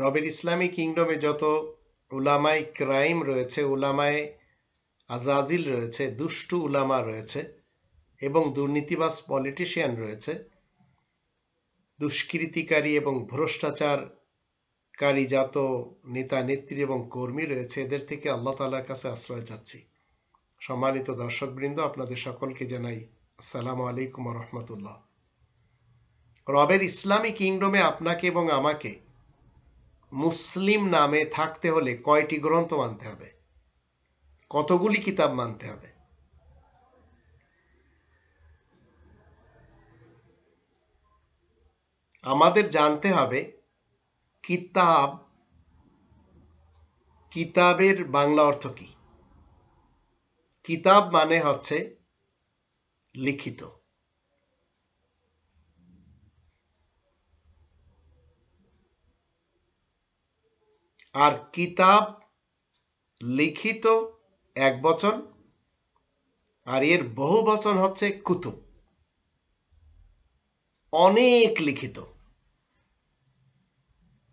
রবের ইসলামী কিংডমে যত উলামায় ক্রাইম রয়েছে উলামায় আজাজিল রয়েছে দুষ্টু উলামা রয়েছে এবং দুর্নীতিবাস পলিটিশিয়ান রয়েছে দুষ্কৃতিকারী এবং ভ্রষ্টাচারকারী জাত নেতা নেত্রী এবং কর্মী রয়েছে এদের থেকে আল্লাহ তালার কাছে আশ্রয় চাচ্ছি সম্মানিত দর্শকবৃন্দ আপনাদের সকলকে জানাই আসসালাম আলাইকুম রহমতুল্লাহ রবের ইসলামী কিংডমে আপনাকে এবং আমাকে মুসলিম নামে থাকতে হলে কয়টি গ্রন্থ মানতে হবে কতগুলি কিতাব মানতে হবে আমাদের জানতে হবে কিতাব কিতাবের বাংলা অর্থ কি কিতাব মানে হচ্ছে লিখিত আর কিতাব লিখিত এক বচন আর এর বহু বচন হচ্ছে কুতুব অনেক লিখিত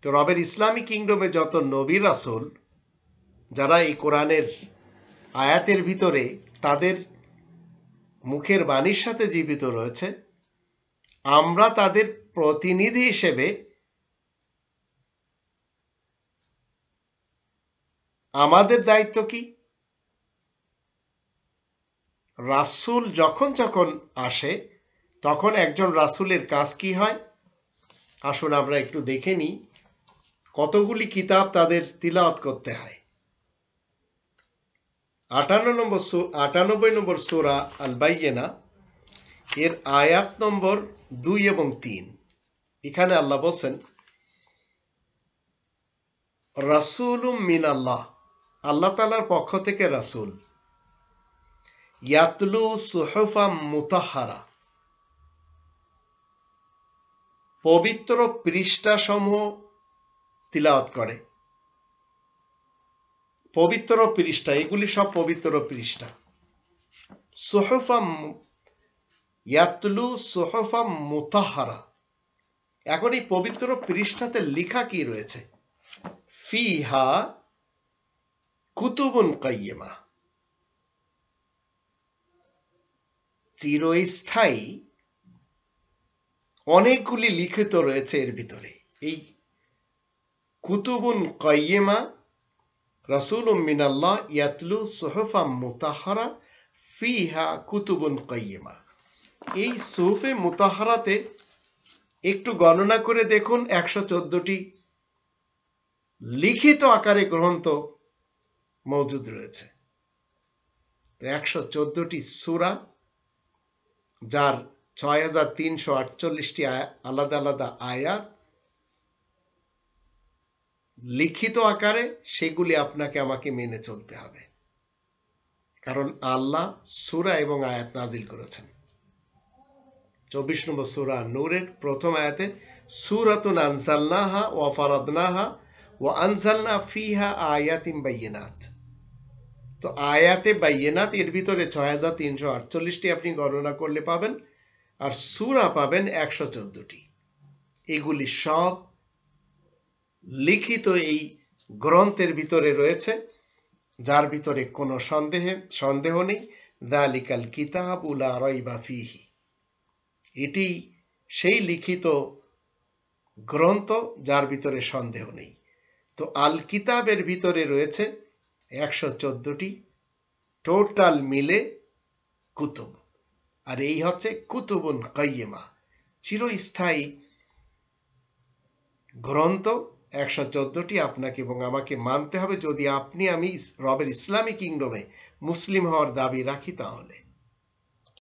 তো রবের ইসলামী কিংডমে যত নবীর আসল যারা এই কোরআনের আয়াতের ভিতরে তাদের মুখের বাণীর সাথে জীবিত রয়েছে আমরা তাদের প্রতিনিধি হিসেবে আমাদের দায়িত্ব কি রাসুল যখন যখন আসে তখন একজন রাসুলের কাজ কি হয় আসুন আমরা একটু দেখে নিই কতগুলি কিতাব তাদের তিলাওয়াত করতে হয় আটান্ন নম্বর আটানব্বই নম্বর সোরা আল বাইয়েনা এর আয়াত নম্বর দুই এবং তিন এখানে আল্লাহ বলছেন রাসুল মিন আল্লাহ আল্লাহ তালার পক্ষ থেকে রাসুল ইয়াতলু সুহফা মুতাহারা পবিত্র পৃষ্ঠাসমূহ তিলাওয়াত করে পবিত্র পৃষ্ঠা এগুলি সব পবিত্র পৃষ্ঠা সোহফা ইয়াতলু সোহফা মুতাহারা এখন এই পবিত্র পৃষ্ঠাতে লিখা কি রয়েছে ফিহা কুতুবুন কাইয়েমা চিরস্থায়ী অনেকগুলি লিখিত রয়েছে এর ভিতরে এই কুতুবুন কয়েমা রসুল মিনাল্লাহ ইয়াতলু সোহফা মুতাহারা ফিহা কুতুবুন কাইয়েমা এই সোহফে মুতাহারাতে একটু গণনা করে দেখুন একশো চোদ্দটি লিখিত আকারে গ্রন্থ মজুদ রয়েছে তো একশো চোদ্দটি সুরা যার ছয় হাজার আলাদা আলাদা আয়াত লিখিত আকারে সেগুলি আপনাকে আমাকে মেনে চলতে হবে কারণ আল্লাহ সুরা এবং আয়াত নাজিল করেছেন চব্বিশ নম্বর সুরা নূরের প্রথম আয়াতে সুরাতুন আনসালনাহা ওয়া ফারাদনাহা ওয়া আনসালনা ফিহা আয়াতিম বাইয়িনাত তো আয়াতে বাইয়েনাত এর ভিতরে ছয় হাজার তিনশো আটচল্লিশটি আপনি গণনা করলে পাবেন আর সুরা পাবেন একশো চোদ্দটি এগুলি সব লিখিত এই গ্রন্থের ভিতরে রয়েছে যার ভিতরে কোনো সন্দেহে সন্দেহ নেই দালিকাল কিতাব উলা রইবা ফিহি এটি সেই লিখিত গ্রন্থ যার ভিতরে সন্দেহ নেই তো আল কিতাবের ভিতরে রয়েছে একশো চোদ্দটি টোটাল মিলে কুতুব আর এই হচ্ছে কুতুবুন কাইয়েমা চিরস্থায়ী গ্রন্থ একশো চোদ্দটি আপনাকে এবং আমাকে মানতে হবে যদি আপনি আমি রবের ইসলামিক কিংডমে মুসলিম হওয়ার দাবি রাখি তাহলে